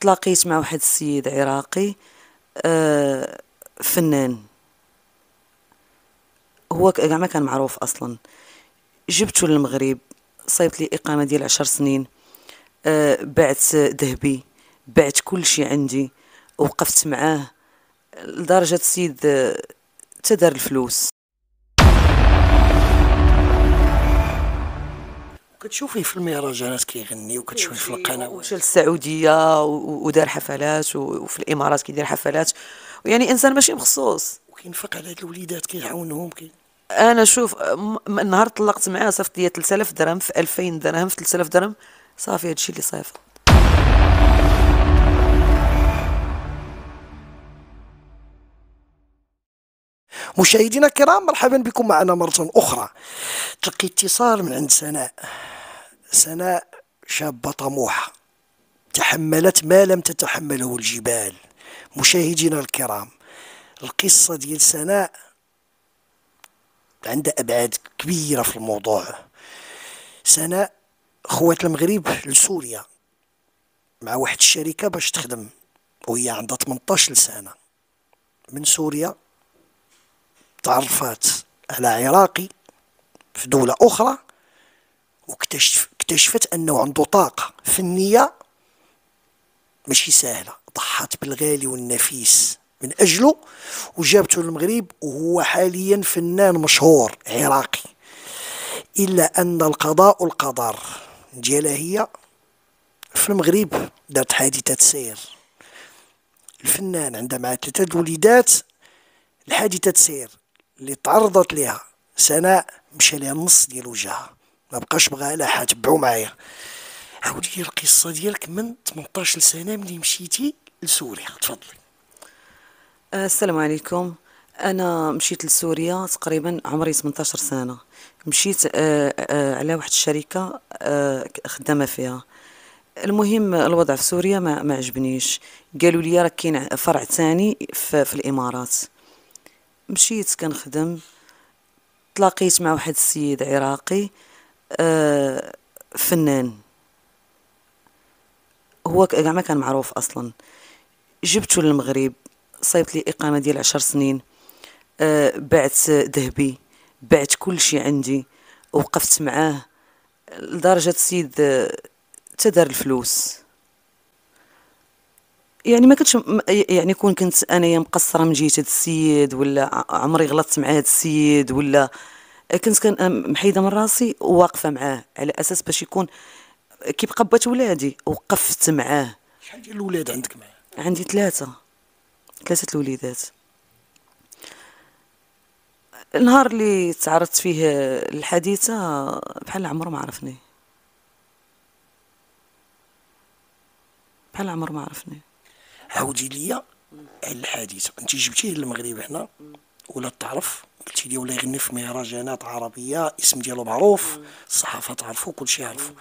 تلاقيت مع واحد السيد عراقي آه، فنان هو كاع ما كان معروف اصلا جبته للمغرب صيبت لي اقامه ديال عشر سنين آه، بعت ذهبي بعت كل شيء عندي وقفت معاه لدرجه السيد آه، تدار الفلوس كتشوفيه في المهرجانات كيغني وكتشوفيه في القنوات وجا للسعوديه ودار حفلات وفي الامارات كيدير حفلات يعني انسان ماشي مخصوص وكينفق على هاد الوليدات كيعاونهم كي انا شوف نهار طلقت معاه صيفط ليا 3000 درهم في 2000 درهم في 3000 درهم صافي هادشي اللي صيفط مشاهدينا الكرام مرحبا بكم معنا مرة أخرى تلقي اتصال من عند سناء سناء شابة طموحة تحملت ما لم تتحمله الجبال مشاهدينا الكرام القصة ديال سناء عندها أبعاد كبيرة في الموضوع سناء خوات المغرب لسوريا مع واحد الشركة باش تخدم وهي عندها 18 سنة من سوريا تعرفات على عراقي في دولة أخرى واكتشفت اكتشفت أنه عنده طاقة فنية ماشي سهلة ضحت بالغالي والنفيس من أجله وجابته للمغرب وهو حاليا فنان مشهور عراقي إلا أن القضاء والقدر ديالها هي في المغرب دارت حادثة سير الفنان عندها مع ثلاثة الوليدات الحادثة تسير اللي تعرضت لها سناء مشى لها نص ديال وجهها ما بقاش بغاها لا حاجه تبعوا معايا عاود لي القصه ديالك من 18 سنه ملي مشيتي لسوريا تفضلي آه، السلام عليكم انا مشيت لسوريا تقريبا عمري 18 سنه مشيت آه، آه، على واحد الشركه خدامه فيها المهم الوضع في سوريا ما, عجبنيش قالوا لي راه كاين فرع ثاني في, في الامارات مشيت كنخدم تلاقيت مع واحد السيد عراقي آه فنان هو كاع ما كان معروف اصلا جبته للمغرب صيبت لي اقامه ديال عشر سنين آه، بعت ذهبي بعت كل شيء عندي وقفت معاه لدرجه السيد آه، تدار الفلوس يعني ما كنتش يعني كون كنت انايا مقصره من جهه هذا السيد ولا عمري غلطت مع هذا السيد ولا كنت كان محيده من راسي وواقفه معاه على اساس باش يكون كيبقى بات ولادي وقفت معاه شحال ديال الولاد عندك معاه عندي ثلاثه ثلاثه الوليدات النهار اللي تعرضت فيه الحديثة بحال عمرو ما عرفني بحال عمرو ما عرفني عاودي لي على الحادثه انت جبتيه للمغرب هنا ولا تعرف قلتي لي ولا يغني في مهرجانات عربيه اسم ديالو معروف الصحافه تعرفو كلشي يعرفو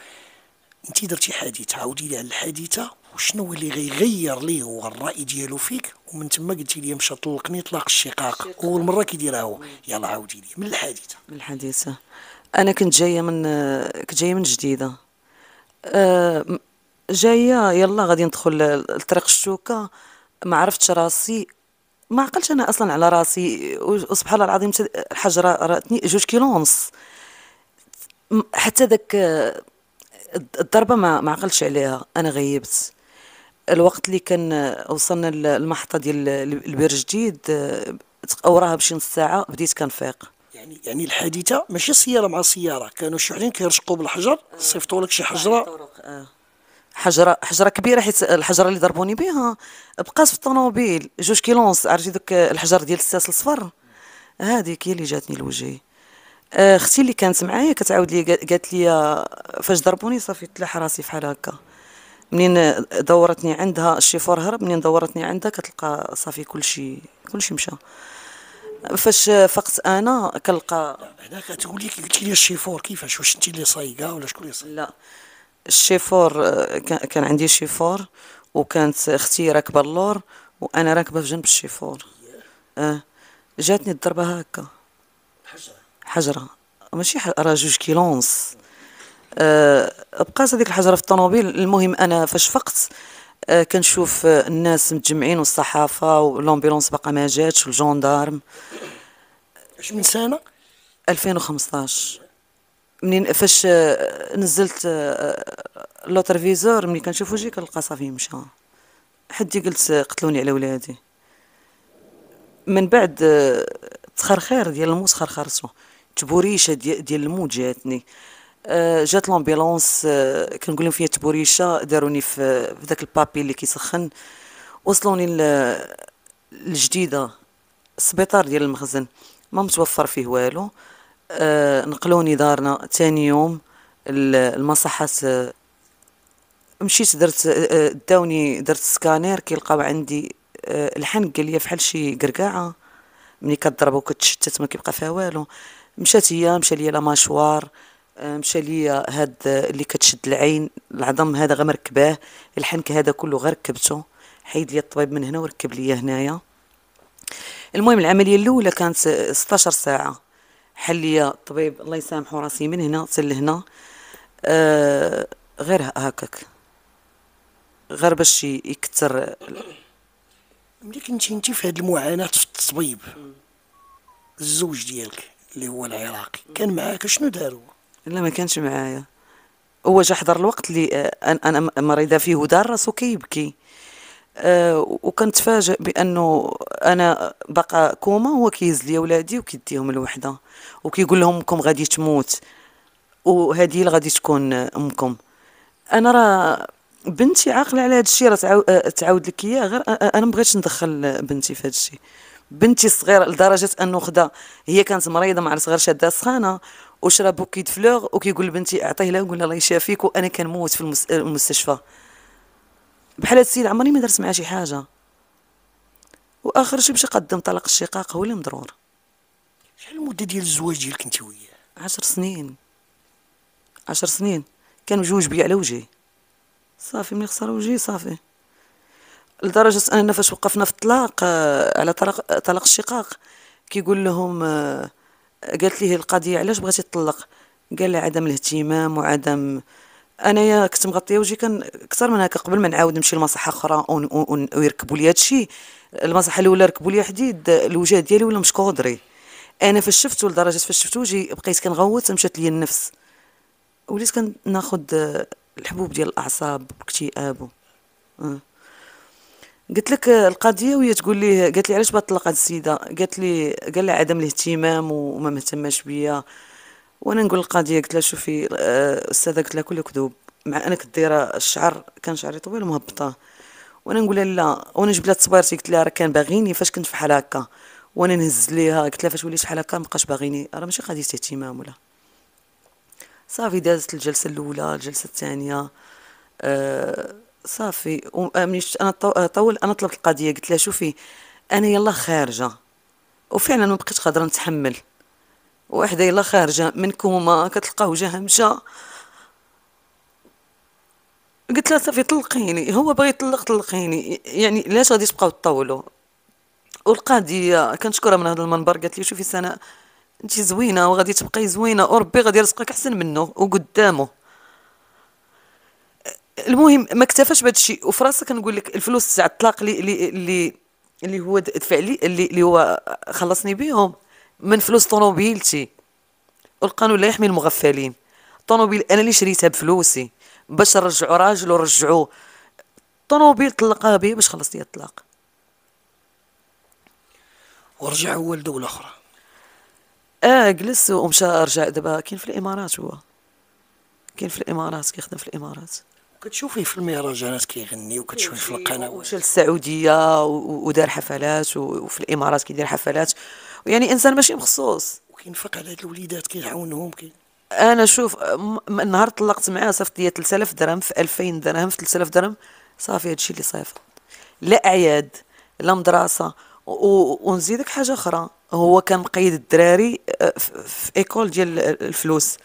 انت درتي حادثه عاودي لي على الحادثه وشنو هو اللي غيغير ليه هو الراي ديالو فيك ومن تما قلتي لي مشى طلقني طلاق الشقاق اول مره كيديرها هو يلا عاودي لي من الحادثه من الحادثه انا كنت جايه من كنت جايه من جديده أه، جايه يلا غادي ندخل لطريق الشوكه ما عرفتش راسي ما عقلتش انا اصلا على راسي وسبحان الله العظيم الحجره راتني جوج كيلو ونص حتى ذاك الضربه ما ما عقلتش عليها انا غيبت الوقت اللي كان وصلنا للمحطه ديال البير جديد وراها بشي نص ساعه بديت كنفيق يعني يعني الحادثه ماشي سياره مع سياره كانوا شي وحدين كيرشقوا بالحجر صيفطوا لك شي حجره حجره حجره كبيره حيت الحجره اللي ضربوني بها بقات في الطوموبيل جوج كيلونس عرفتي دوك الحجر ديال الساس الصفر هذيك هي اللي جاتني لوجهي آه، اختي اللي كانت معايا كتعاود لي قالت لي فاش ضربوني صافي تلاح راسي فحال هكا منين دورتني عندها الشيفور هرب منين دورتني عندها كتلقى صافي كلشي كلشي مشى فاش فقت انا كنلقى هنا كتقول لي قلت لي الشيفور كيفاش واش انت اللي صايقه ولا شكون اللي صايق لا الشيفور آه، كان عندي شيفور وكانت اختي راكبه اللور وانا راكبه في جنب الشيفور آه، جاتني الضربه هكا حجره حجره ماشي راه جوج كيلونس آه، بقات هذيك الحجره في الطوموبيل المهم انا فاش فقت كنشوف الناس متجمعين والصحافه والامبيلونس باقا ما جاتش والجوندارم اش من سنه 2015 منين فاش نزلت لوتر فيزور ملي كنشوفو جي كنلقى صافي مشى حدي قلت قتلوني على ولادي من بعد تخرخير ديال الموس خرخرتو تبوريشه ديال, ديال الموت جاتني جات لومبيلونس كنقول لهم فيها تبوريشه داروني في داك البابي اللي كيسخن وصلوني للجديده السبيطار ديال المخزن ما متوفر فيه والو آه، نقلوني دارنا تاني يوم المصحة مشيت درت آه، داوني درت سكانير كيلقاو عندي آه، الحنق ليا فحال شي قرقاعه ملي كضرب وكتشتت ما كيبقى فيها والو مشات هي مشى ليا لا ماشوار مشى ليا هاد اللي كتشد العين العظم هذا غير مركباه الحنك هذا كله غير ركبته حيد ليا الطبيب من هنا وركب ليا هنايا المهم العمليه الاولى كانت 16 ساعه حليه طبيب الله يسامحه راسي من هنا تصل لهنا آه غير هكاك غير باش يكثر ملي كنتي انت في هذه المعاناه في التصويب الزوج ديالك اللي هو العراقي كان معاك شنو داروا لا ما كانش معايا هو جا حضر الوقت اللي آه، انا مريضه فيه ودار راسو كيبكي كي آه، وكنتفاجئ بانه انا بقى كوما هو كيهز لي ولادي وكيديهم لوحده وكيقول لهم امكم غادي تموت وهذه اللي غادي تكون امكم انا راه بنتي عاقله على هذا الشيء راه آه، تعاود لك اياه غير آه، انا ما بغيتش ندخل بنتي في هذا الشيء بنتي الصغيره لدرجه انه خدا هي كانت مريضه مع عرفت غير شاده سخانه وشرب بوكيد فلوغ وكيقول لبنتي اعطيه لها وقول الله يشافيك وانا كنموت في المستشفى بحال هاد السيد عمري ما درت معاه شي حاجه واخر شي مشى قدم طلاق الشقاق هو اللي مضرور شحال المده ديال الزواج ديالك انت وياه عشر سنين عشر سنين كان مجوج بيا على وجهي صافي ملي خسر وجهي صافي لدرجه اننا فاش وقفنا في الطلاق آه، على طلاق آه، طلاق الشقاق كيقول لهم آه، قالت ليه القضيه علاش بغيتي تطلق قال لها عدم الاهتمام وعدم انايا كنت مغطيه وجهي كان اكثر من هكا قبل ما نعاود نمشي لمصحه اخرى ويركبوا لي هادشي المصحه الاولى ركبوا لي حديد الوجه ديالي ولا مش كودري انا فاش شفتو لدرجه فاش شفتو وجهي بقيت كنغوت مشات لي النفس وليت كناخذ الحبوب ديال الاعصاب والاكتئاب أه. قلت لك القضيه وهي تقول لي قالت لي علاش بطلق هاد السيده قالت لي قال لها عدم الاهتمام وما مهتماش بيا وانا نقول القضيه قلت لها شوفي الاستاذه آه، قلت لها كله كذوب مع انا دايره الشعر كان شعري طويل ومهبطه وانا نقول لها لا وانا جبت لها تصويرتي قلت لها راه كان باغيني فاش كنت فحال هكا وانا نهز ليها قلت لها فاش وليت شحال هكا مبقاش باغيني راه ماشي قضيه اهتمام ولا صافي دازت الجلسه الاولى الجلسه الثانيه أه صافي ومني آه، انا آه، طول انا طلبت القضيه قلت لها شوفي انا يلا خارجه وفعلا ما بقيتش قادره نتحمل وحده يلا خارجه من كوما كتلقاه جاها مشى قلت لها صافي طلقيني هو باغي يطلق طلقيني يعني علاش غادي تبقاو تطولوا والقاضيه كنشكرها من هذا المنبر قالت لي شوفي سناء انت زوينه وغادي تبقاي زوينه وربي غادي يرزقك احسن منه وقدامه المهم ما اكتفاش بهذا الشيء وفي راسي كنقول لك الفلوس تاع الطلاق اللي اللي اللي هو دفع لي اللي, اللي هو خلصني بيهم من فلوس طوموبيلتي القانون لا يحمي المغفلين الطوموبيل انا اللي شريتها بفلوسي باش نرجعو راجل ورجعوه الطوموبيل طلقها بيه باش خلص لي الطلاق ورجع هو لدولة أخرى اه جلس ومشى رجع دابا كاين في الامارات هو كاين في الامارات كيخدم في الامارات وكتشوفيه في المهرجانات كيغني وكتشوفيه في القنوات ومشى للسعوديه ودار حفلات وفي الامارات كيدير حفلات يعني انسان ماشي مخصوص وكينفق على هاد الوليدات كيعاونهم كي انا شوف نهار طلقت معاه صيفط لي 3000 درهم في 2000 درهم في 3000 درهم صافي هادشي اللي صيفط لا اعياد لا مدرسه ونزيدك حاجه اخرى هو كان مقيد الدراري آه، في ايكول ديال الفلوس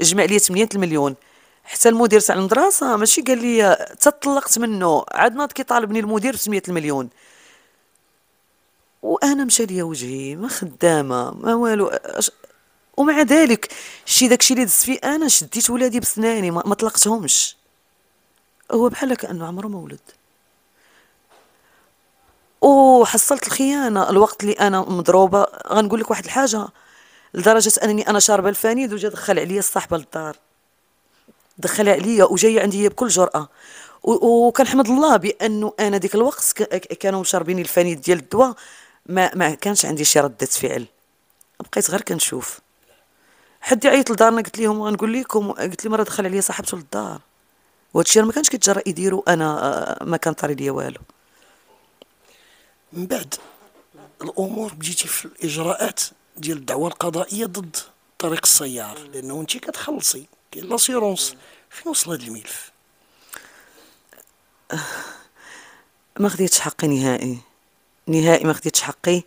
جمع لي 8 المليون حتى المدير تاع المدرسه ماشي قال لي تطلقت منه عاد ناض كيطالبني المدير ب 8 المليون وانا مشى ليا وجهي ما خدامه ما والو أش... ومع ذلك شي داكشي اللي دزت فيه انا شديت ولادي بسناني ما, ما طلقتهمش هو بحال كانه عمره ما ولد وحصلت الخيانه الوقت اللي انا مضروبه غنقول لك واحد الحاجه لدرجه انني انا شاربه الفانيد وجا دخل عليا الصاحبه للدار دخل عليا وجاي عندي هي بكل جراه وكنحمد الله بانه انا ديك الوقت كانوا مشربيني الفانيد ديال الدواء ما ما كانش عندي شي رده فعل بقيت غير كنشوف حد يعيط لدارنا قلت لهم غنقول لكم قلت لهم راه دخل عليا صاحبته للدار وهادشي ما كانش كيتجرا يديرو انا آه، ما كان طاري ليا والو من بعد الامور بديتي في الاجراءات ديال الدعوه القضائيه ضد طريق السيار لانه انت كتخلصي كاين لاسيرونس فين وصل هذا الملف آه، ما خديتش حقي نهائي نهائي ما خديتش حقي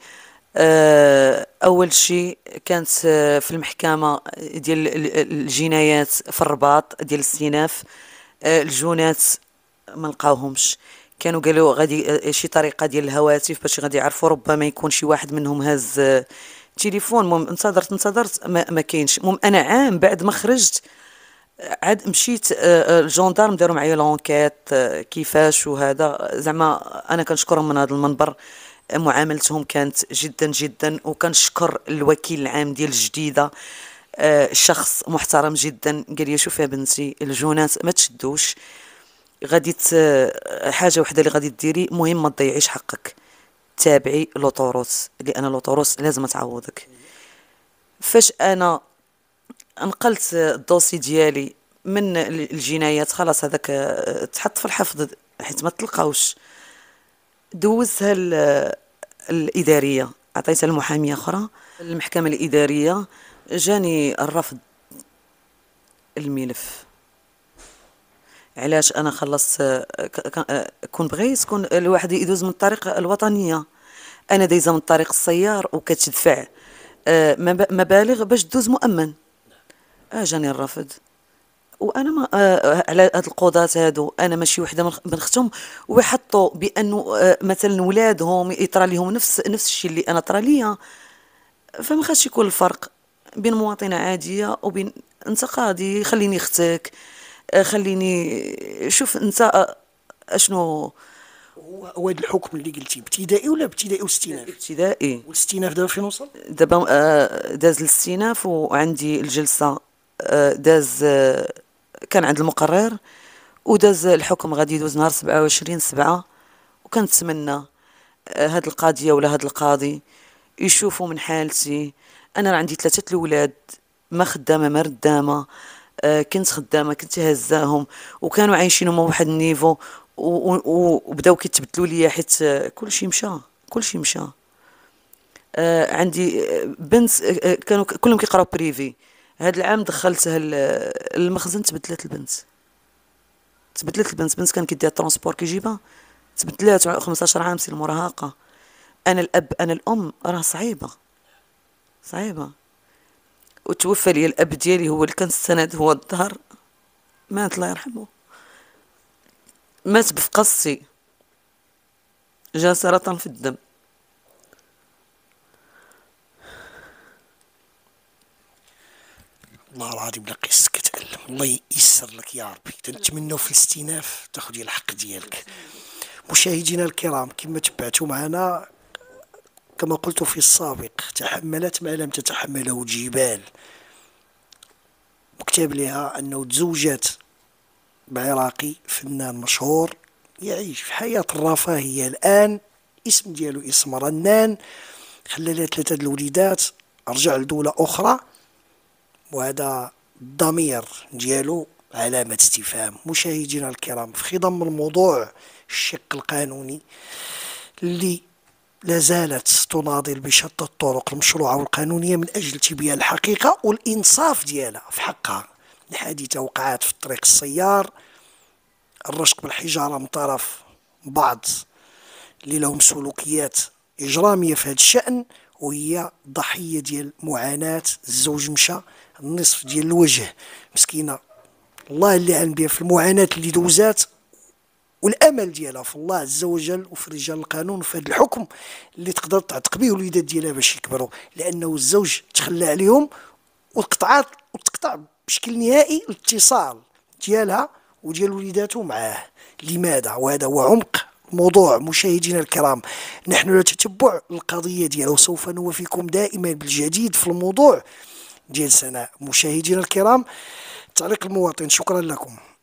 آه، اول شيء كانت آه، في المحكمه آه، ديال الجنايات في الرباط ديال الاستئناف الجونات ما لقاوهمش كانوا قالوا غادي شي طريقه ديال الهواتف باش غادي يعرفوا ربما يكون شي واحد منهم هاز تليفون المهم انتظرت انتظرت ما, ما كاينش المهم انا عام بعد ما خرجت عاد مشيت الجندارم داروا معايا لونكيت كيفاش وهذا زعما انا كنشكرهم من هذا المنبر معاملتهم كانت جدا جدا وكنشكر الوكيل العام ديال الجديده آه شخص محترم جدا قال لي شوفي بنتي الجونات ما تشدوش غادي آه، حاجه وحده اللي غادي ديري مهم ما تضيعيش حقك تابعي لوطوروس لان لوطوروس لازم تعوضك فاش انا نقلت الدوسي ديالي من الجنايات خلاص هذاك آه، تحط في الحفظ حيت ما تلقاوش دوزتها الاداريه عطيتها لمحاميه اخرى المحكمه الاداريه جاني الرفض الملف علاش انا خلصت كون بغيت كون الواحد يدوز من الطريق الوطنيه انا دايزه من طريق السيار وكتدفع آه، مبالغ باش دوز مؤمن اجاني آه، الرفض وانا ما آه، آه، على هاد القضاة هادو انا ماشي وحده من بنختهم ويحطوا بانه آه، مثلا ولادهم يطرى لهم نفس نفس الشيء اللي انا طرى ليا فما خاصش يكون الفرق بين مواطنه عاديه وبين انت قاضي خليني اختك خليني شوف انت اشنو هو هذا الحكم اللي قلتي ابتدائي ولا ابتدائي واستئناف؟ ابتدائي والاستئناف دابا فين وصل؟ دابا داز الاستئناف وعندي الجلسه داز كان عند المقرر وداز الحكم غادي يدوز نهار سبعة وعشرين سبعة وكنتمنى آه، هاد القاضية ولا هاد القاضي يشوفوا من حالتي أنا عندي ثلاثة الاولاد ما خدامة ما ردامة آه، كنت خدامة كنت هزاهم وكانوا عايشين هما واحد النيفو وبداو كيتبدلوا ليا حيت كلشي مشى كلشي مشى آه، عندي بنت كانوا كلهم كيقراو بريفي هاد العام دخلتها المخزن تبدلات البنت تبدلات البنت بنت كان كيديها الترونسبور كيجيبها تبدلات 15 عام سي المراهقه انا الاب انا الام راه صعيبه صعيبه وتوفى لي الاب ديالي هو اللي كان السند هو الظهر مات الله يرحمه مات بفقصي جا سرطان في الدم الله العظيم لا قيس كتعلم الله ييسر لك يا ربي تنتمناو في الاستئناف تاخذي الحق ديالك مشاهدينا الكرام كما تبعتوا معنا كما قلت في السابق تحملت ما لم تتحمله الجبال مكتب لها انه تزوجت بعراقي فنان مشهور يعيش في حياة الرفاهية الآن اسم ديالو اسم رنان خلى لها ثلاثة الوليدات رجع لدولة أخرى وهذا الضمير ديالو علامة استفهام مشاهدينا الكرام في خضم الموضوع الشق القانوني اللي لا زالت تناضل بشتى الطرق المشروعة والقانونية من أجل تبيان الحقيقة والإنصاف ديالها في حقها الحادثة وقعت في طريق السيار الرشق بالحجارة من طرف بعض اللي لهم سلوكيات إجرامية في هذا الشأن وهي ضحيه ديال معاناه الزوج مشى النصف ديال الوجه مسكينه الله اللي علم بها في المعاناه اللي دوزات والامل ديالها في الله عز وجل وفي رجال القانون وفي هذا الحكم اللي تقدر تعتق به الوليدات ديالها باش يكبروا لانه الزوج تخلى عليهم وتقطعات وتقطع بشكل نهائي الاتصال ديالها وديال وليداته معاه لماذا وهذا هو عمق موضوع مشاهدينا الكرام نحن نتتبع القضية ديالو سوف نوافيكم دائما بالجديد في الموضوع ديال سناء مشاهدينا الكرام تعليق المواطن شكرا لكم